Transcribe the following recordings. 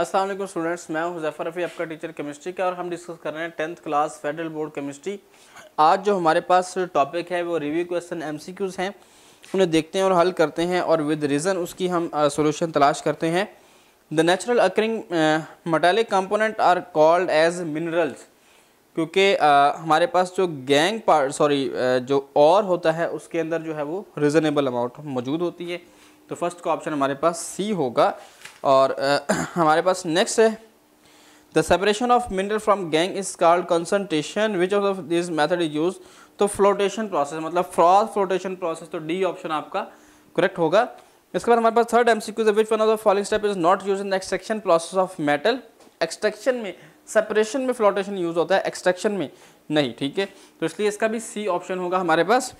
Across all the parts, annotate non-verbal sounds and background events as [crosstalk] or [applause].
अस्सलाम वालेकुम स्टूडेंट्स मैं हूं जफ़र रफ़ी आपका टीचर केमिस्ट्री का और हम डिस्कस कर रहे हैं tenth class federal board chemistry आज जो हमारे पास टॉपिक है वो रिव्यू क्वेश्चन एमसीक्यूज़ हैं उन्हें देखते हैं और हल करते हैं और विद रीज़न उसकी हम सोल्यूशन तलाश करते हैं the natural occurring metallic component are called as minerals क्योंकि हमारे पास जो गैंग पार्ट सॉरी जो और होता है उसके अंदर जो है वो रिजनेबल अमाउंट मौजूद होती है तो फर्स्ट का ऑप्शन हमारे पास सी होगा और आ, [clears throat] हमारे पास नेक्स्ट है the separation of mineral from gangue is called concentration which of this method is use तो फ्लोटेशन प्रोसेस मतलब फ्रॉस फ्लोटेशन प्रोसेस तो डी ऑप्शन आपका करेक्ट होगा इसके बाद हमारे पास third M C Qs which one of the following step is not use in extraction process of metal extraction में सेपरेशन में फ्लोटेशन यूज होता है एक्सट्रेक्शन में नहीं ठीक है तो इसलिए इसका भी सी ऑप्शन होगा हमारे पास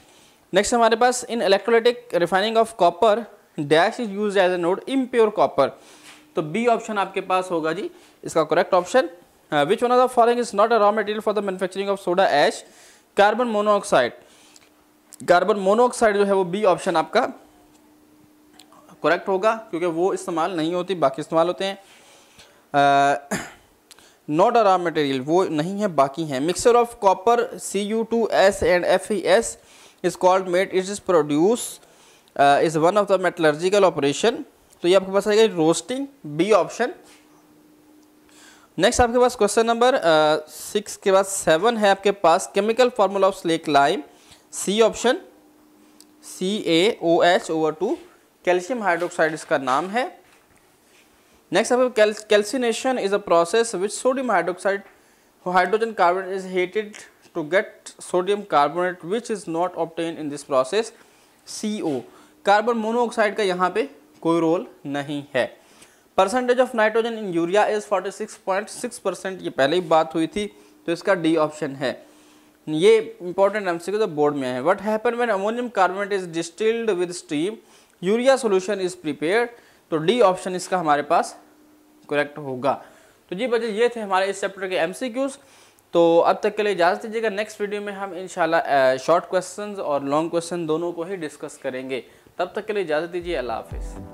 नेक्स्ट हमारे पास in electrolytic refining of copper dash is use as anode pure copper तो बी ऑप्शन आपके पास होगा जी इसका correct option which one of the following is not a raw material for the manufacturing of soda ash carbon monoxide carbon monoxide जो है वो B option आपका करेक्ट होगा क्योंकि वो इस्तेमाल नहीं होती बाकी इस्तेमाल होते हैं नॉट अ रॉ मटेरियल वो नहीं है बाकी हैं mixture of copper C U two S and F E S is called made it is produce is one of the metallurgical operation तो ये आपके पास आएगा रोस्टिंग बी ऑप्शन नेक्स्ट आपके पास क्वेश्चन नंबर सिक्स के बाद सेवन है आपके पास chemical formula of slake lime C option C A O H over two calcium hydroxide इसका नाम है नेक्स्ट आपके calcination is a process which sodium hydroxide hydrogen carbonate is heated to get sodium carbonate which is not obtain in this process C O carbon monoxide का यहाँ पे कोई role नहीं है percentage of nitrogen in urea is 46.6 percent ये पहले ही बात हुई थी तो इसका डी ऑप्शन है ये इंपॉर्टेंट एम सी बोर्ड में है what happen when ammonium carbonate is distilled with steam urea solution is prepare तो डी ऑप्शन इसका हमारे पास करेक्ट होगा तो जी बच्चे ये थे हमारे इस चैप्टर के एम सी क्यूज़ तो अब तक के लिए इजाज़त दीजिएगा नेक्स्ट वीडियो में हम इन शॉर्ट क्वेश्चंस और लॉन्ग क्वेश्चन दोनों को ही डिस्कस करेंगे तब तक के लिए इजाज़त दीजिए अल्लाह हाफिज़